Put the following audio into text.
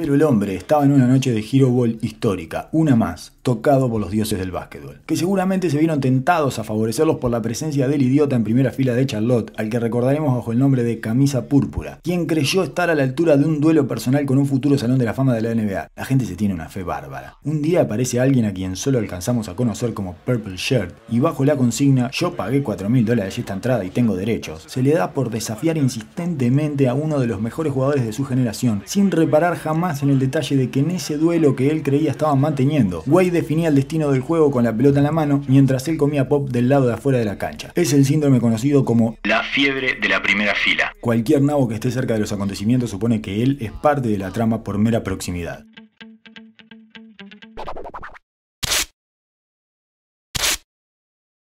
Pero el hombre estaba en una noche de Hero Ball histórica, una más, tocado por los dioses del básquetbol, que seguramente se vieron tentados a favorecerlos por la presencia del idiota en primera fila de Charlotte, al que recordaremos bajo el nombre de Camisa Púrpura, quien creyó estar a la altura de un duelo personal con un futuro salón de la fama de la NBA. La gente se tiene una fe bárbara. Un día aparece alguien a quien solo alcanzamos a conocer como Purple Shirt, y bajo la consigna yo pagué 4000 dólares esta entrada y tengo derechos, se le da por desafiar insistentemente a uno de los mejores jugadores de su generación, sin reparar jamás en el detalle de que en ese duelo que él creía estaba manteniendo, Wade definía el destino del juego con la pelota en la mano mientras él comía pop del lado de afuera de la cancha. Es el síndrome conocido como la fiebre de la primera fila. Cualquier nabo que esté cerca de los acontecimientos supone que él es parte de la trama por mera proximidad.